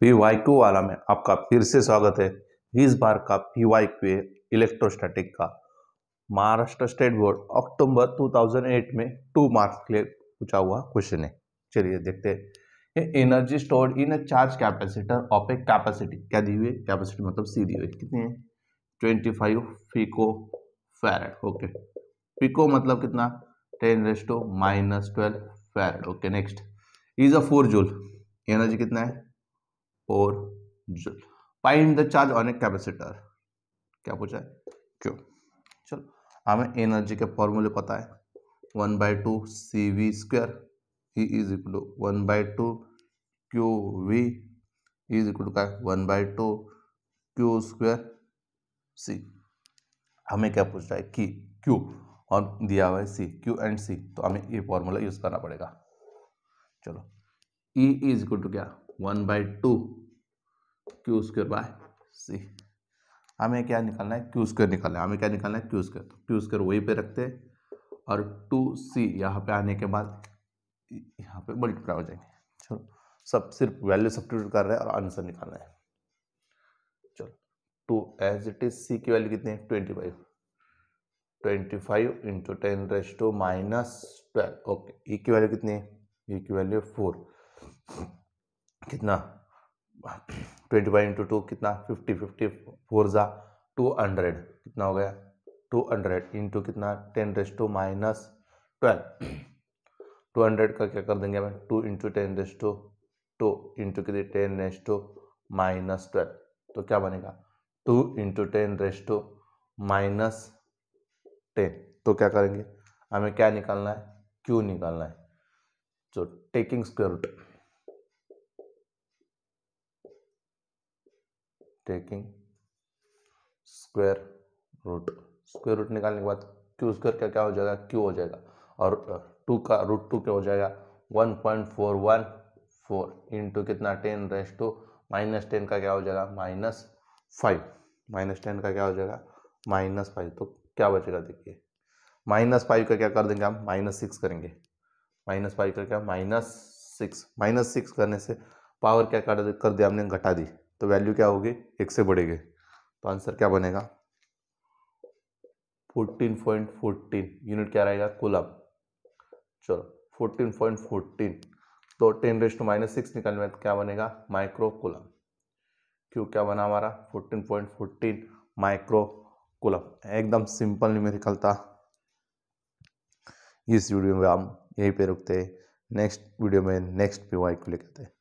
P Y Q वाला में आपका फिर से स्वागत है इस बार का पी वाई क्यू इलेक्ट्रोस्टैटिक का महाराष्ट्र स्टेट बोर्ड अक्टूबर 2008 में टू मार्क्स के लिए पूछा हुआ क्वेश्चन है चलिए देखते हैं energy stored in a charge capacitor of a capacity क्या दी हुई कैपेसिटी मतलब सी दी हुई कितनी है twenty five pico farad okay pico मतलब कितना ten raise to minus twelve farad okay next is a four joule energy कितना है और find the charge on a capacitor क्या पूछा है क्यों चलो हमें एनर्जी के फॉर्मूले पता है one by two C V square ही is equal to one by two Q V is equal to का one by two Q square C हमें क्या पूछ रहा है कि क्यू और दिया हुआ है सी क्यू एंड सी तो हमें ये फॉर्मूला यूज़ करना पड़ेगा चलो ई इज इक्वल टू क्या one by two Q square by C हमें क्या निकालना है क्यू स्क्र निकालना है हमें क्या निकालना है क्यू स्क्र तो क्यू स्क्र वही पे रखते हैं और टू सी यहाँ पे आने के बाद यहाँ पे मल्टीप्लाई हो जाएंगे चलो सब सिर्फ वैल्यू सब्सिट्यूट कर रहे हैं और आंसर निकालना है चलो to as it is C की वैल्यू कितनी है twenty five twenty five into ten raise to minus twelve okay E की वैल्यू कितनी है ई e की वैल्यू फोर कितना ट्वेंटी फाइव इंटू टू कितना फिफ्टी फिफ्टी फोर ज़ा टू हंड्रेड कितना हो गया टू हंड्रेड इंटू कितना ten raise to minus twelve two hundred का क्या कर देंगे हमें two into ten raise to to into कितनी ten raise to minus twelve तो क्या बनेगा two into ten raise to minus ten तो क्या करेंगे हमें क्या निकालना है क्यू निकालना है जो taking square root taking square root square root निकालने के बाद क्यू स्क्वायर का क्या हो जाएगा क्यू हो जाएगा और टू का रूट टू क्या हो जाएगा one point four one four into कितना ten raise to minus ten का क्या हो जाएगा माइनस फाइव माइनस टेन का क्या हो जाएगा माइनस फाइव तो क्या बचेगा देखिए माइनस फाइव का क्या कर देंगे हम माइनस सिक्स करेंगे माइनस फाइव का क्या माइनस सिक्स माइनस सिक्स करने से पावर क्या कर दिया हमने घटा दी तो वैल्यू क्या होगी एक से बढ़ेगी तो आंसर क्या बनेगा फोर्टीन पॉइंट फोर्टीन यूनिट क्या रहेगा कुलम चलो फोर्टीन पॉइंट फोर्टीन तो टेन रेस्ट माइनस सिक्स निकालने में क्या बनेगा माइक्रो कुलम क्यों क्या बना हमारा fourteen point fourteen micro coulomb एकदम सिंपल मेरे था इस वीडियो में हम यहीं पे रुकते हैं नेक्स्ट वीडियो में नेक्स्ट पे वाई को लेकर हैं